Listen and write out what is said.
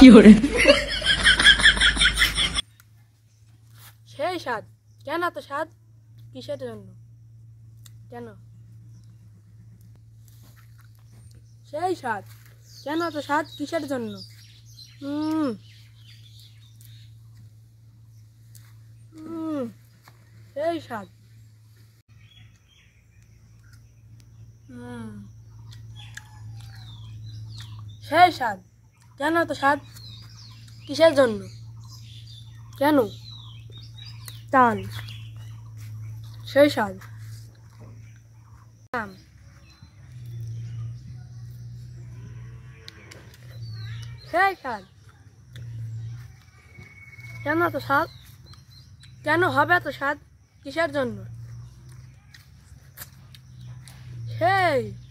সেই স্বাদ কেন এত স্বাদ কিসের জন্য সেই স্বাদ কেন তো স্বাদ কিসের জন্য সেই স্বাদ সেই স্বাদ কেন তো স্বাদ কিসের জন্য কেন তাল সেই স্বাদ সেই স্বাদ কেন তো স্বাদ কেন হবে তো স্বাদ কিসের জন্য সেই